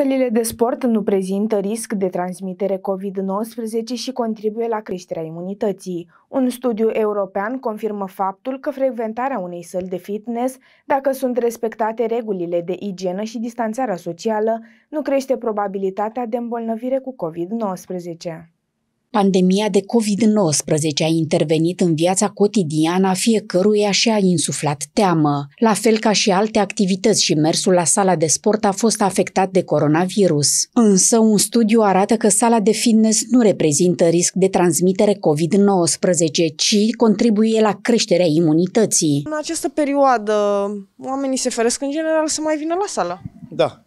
Sălile de sport nu prezintă risc de transmitere COVID-19 și contribuie la creșterea imunității. Un studiu european confirmă faptul că frecventarea unei săli de fitness, dacă sunt respectate regulile de igienă și distanțarea socială, nu crește probabilitatea de îmbolnăvire cu COVID-19. Pandemia de COVID-19 a intervenit în viața cotidiană a fiecăruia și a insuflat teamă. La fel ca și alte activități și mersul la sala de sport a fost afectat de coronavirus. Însă un studiu arată că sala de fitness nu reprezintă risc de transmitere COVID-19, ci contribuie la creșterea imunității. În această perioadă, oamenii se feresc în general să mai vină la sală. Da,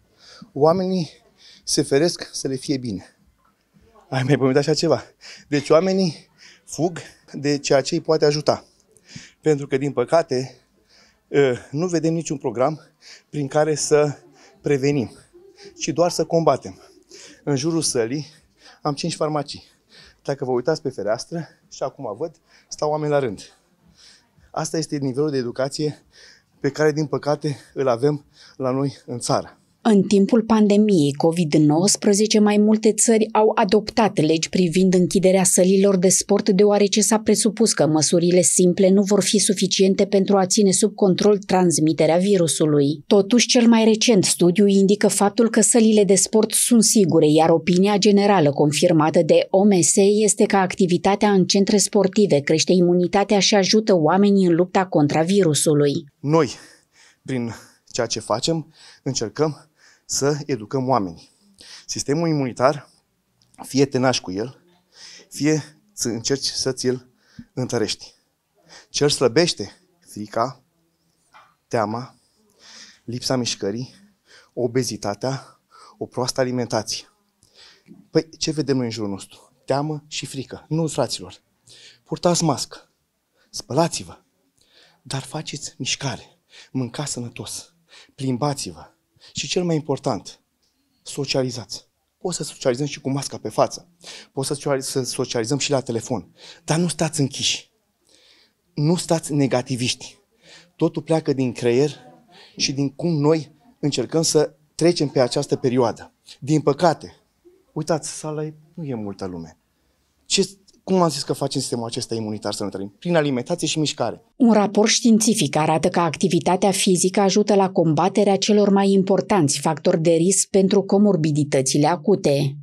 oamenii se feresc să le fie bine ai mai pomenit așa ceva. Deci oamenii fug de ceea ce îi poate ajuta. Pentru că, din păcate, ă, nu vedem niciun program prin care să prevenim, ci doar să combatem. În jurul sălii am 5 farmacii. Dacă vă uitați pe fereastră, și acum văd, stau oameni la rând. Asta este nivelul de educație pe care, din păcate, îl avem la noi în țară. În timpul pandemiei COVID-19, mai multe țări au adoptat legi privind închiderea sălilor de sport, deoarece s-a presupus că măsurile simple nu vor fi suficiente pentru a ține sub control transmiterea virusului. Totuși, cel mai recent studiu indică faptul că sălile de sport sunt sigure, iar opinia generală confirmată de OMS este că activitatea în centre sportive crește imunitatea și ajută oamenii în lupta contra virusului. Noi, prin ceea ce facem, încercăm să educăm oamenii. Sistemul imunitar, fie te naști cu el, fie să încerci să ți-l întărești. Cel slăbește frica, teama, lipsa mișcării, obezitatea, o proastă alimentație. Păi ce vedem noi în jurul nostru? Teamă și frică. Nu, fraților. Purtați mască. Spălați-vă. Dar faceți mișcare. Mâncați sănătos. Plimbați-vă și cel mai important, socializați. Poți să socializăm și cu masca pe față. Poți să socializăm și la telefon. Dar nu stați închiși. Nu stați negativiști. Totul pleacă din creier și din cum noi încercăm să trecem pe această perioadă. Din păcate, uitați, sala e, nu e multă lume. Ce, cum am zis că facem sistemul acesta imunitar să ne trăim? Prin alimentație și mișcare. Un raport științific arată că activitatea fizică ajută la combaterea celor mai importanți factori de risc pentru comorbiditățile acute.